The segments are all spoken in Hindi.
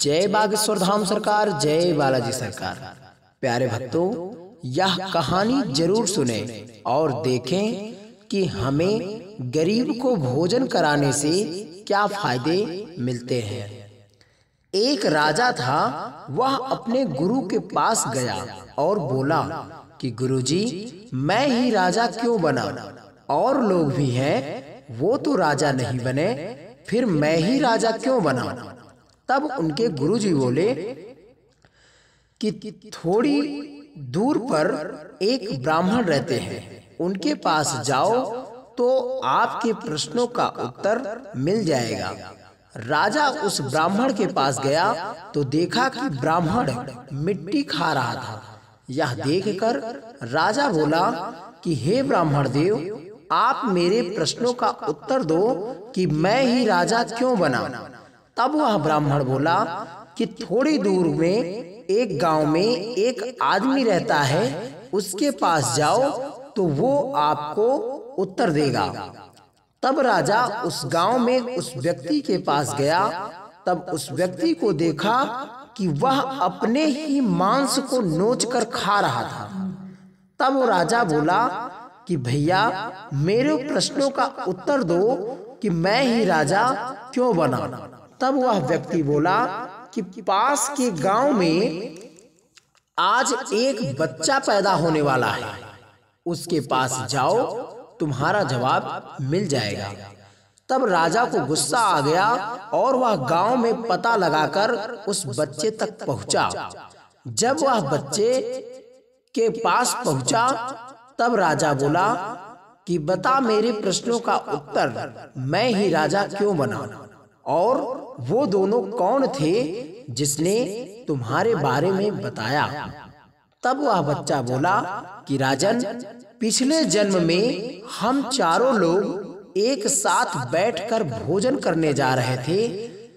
जय बागेश्वर धाम सरकार जय बालाजी सरकार प्यारे भक्तों यह कहानी जरूर सुने और देखें कि हमें गरीब को भोजन कराने से क्या फायदे मिलते हैं एक राजा था वह अपने गुरु के पास गया और बोला कि गुरुजी मैं ही राजा क्यों बना और लोग भी हैं वो तो, तो राजा नहीं बने फिर मैं ही राजा क्यों बना तब उनके गुरुजी बोले कि थोड़ी दूर पर एक ब्राह्मण रहते हैं उनके पास जाओ तो आपके प्रश्नों का उत्तर मिल जाएगा राजा उस ब्राह्मण के पास गया तो देखा कि ब्राह्मण मिट्टी खा रहा था यह देखकर राजा बोला कि हे ब्राह्मण देव आप मेरे प्रश्नों का उत्तर दो कि मैं ही राजा क्यों बना तब वह ब्राह्मण बोला कि थोड़ी दूर में एक गांव में एक आदमी रहता है उसके पास जाओ तो वो आपको उत्तर देगा तब राजा उस गांव में उस व्यक्ति के पास गया तब उस व्यक्ति को देखा कि वह अपने ही मांस को नोच कर खा रहा था तब राजा बोला कि भैया मेरे प्रश्नों का उत्तर दो कि मैं ही राजा क्यों बना तब वह व्यक्ति बोला कि पास के गांव में आज एक बच्चा पैदा होने वाला है उसके पास जाओ तुम्हारा जवाब मिल जाएगा तब राजा को गुस्सा आ गया और वह गांव में पता लगाकर उस बच्चे तक पहुंचा जब वह बच्चे के पास पहुंचा तब राजा बोला कि बता मेरे प्रश्नों का उत्तर मैं ही राजा क्यों बना और वो दोनों कौन थे जिसने तुम्हारे बारे में बताया तब वह बच्चा बोला कि राजन पिछले जन्म में हम चारों लोग एक साथ बैठकर भोजन करने जा रहे थे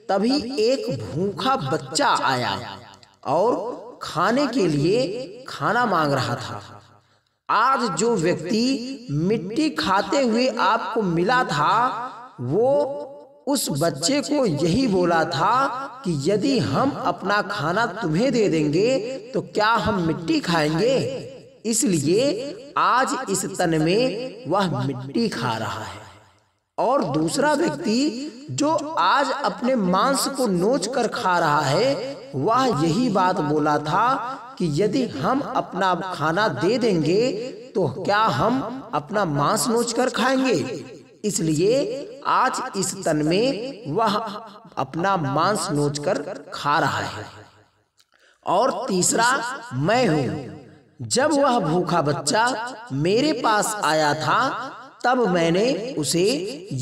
तभी एक भूखा बच्चा आया और खाने के लिए खाना मांग रहा था आज जो व्यक्ति मिट्टी खाते हुए आपको मिला था वो उस बच्चे को यही बोला था कि यदि हम अपना खाना तुम्हें दे देंगे तो क्या तो हम मिट्टी खाएंगे इसलिए आज इस तन में वह मिट्टी खा रहा है और दूसरा व्यक्ति जो आज अपने मांस को नोच कर खा रहा है वह यही बात बोला था कि यदि हम अपना खाना दे देंगे तो, तो क्या हम अपना मांस नोच कर खाएंगे इसलिए आज इस तन में वह अपना मांस नोचकर खा रहा है और तीसरा मैं हूँ जब वह भूखा बच्चा मेरे पास आया था तब मैंने उसे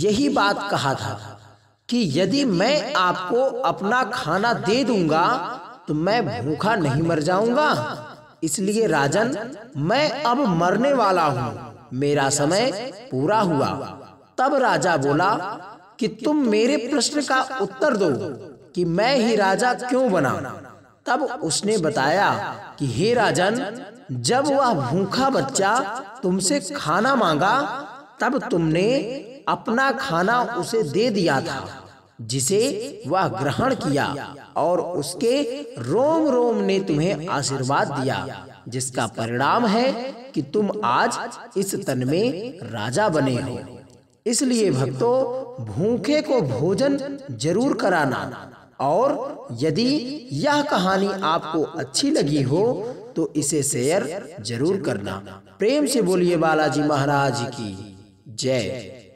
यही बात कहा था कि यदि मैं आपको अपना खाना दे दूंगा तो मैं भूखा नहीं मर जाऊंगा इसलिए राजन मैं अब मरने वाला हूँ मेरा समय पूरा हुआ तब राजा बोला कि तुम मेरे प्रश्न का उत्तर दो कि मैं ही राजा क्यों बना तब उसने बताया कि हे राजन जब वह भूखा बच्चा तुमसे खाना मांगा तब तुमने अपना खाना उसे दे दिया था जिसे वह ग्रहण किया और उसके रोम रोम ने तुम्हें आशीर्वाद दिया जिसका परिणाम है कि तुम आज इस तन में राजा बने हो इसलिए भक्तों भूखे को भोजन जरूर कराना और यदि यह कहानी आपको अच्छी लगी हो तो, तो इसे शेयर जरूर करना प्रेम से बोलिए बालाजी महाराज की जय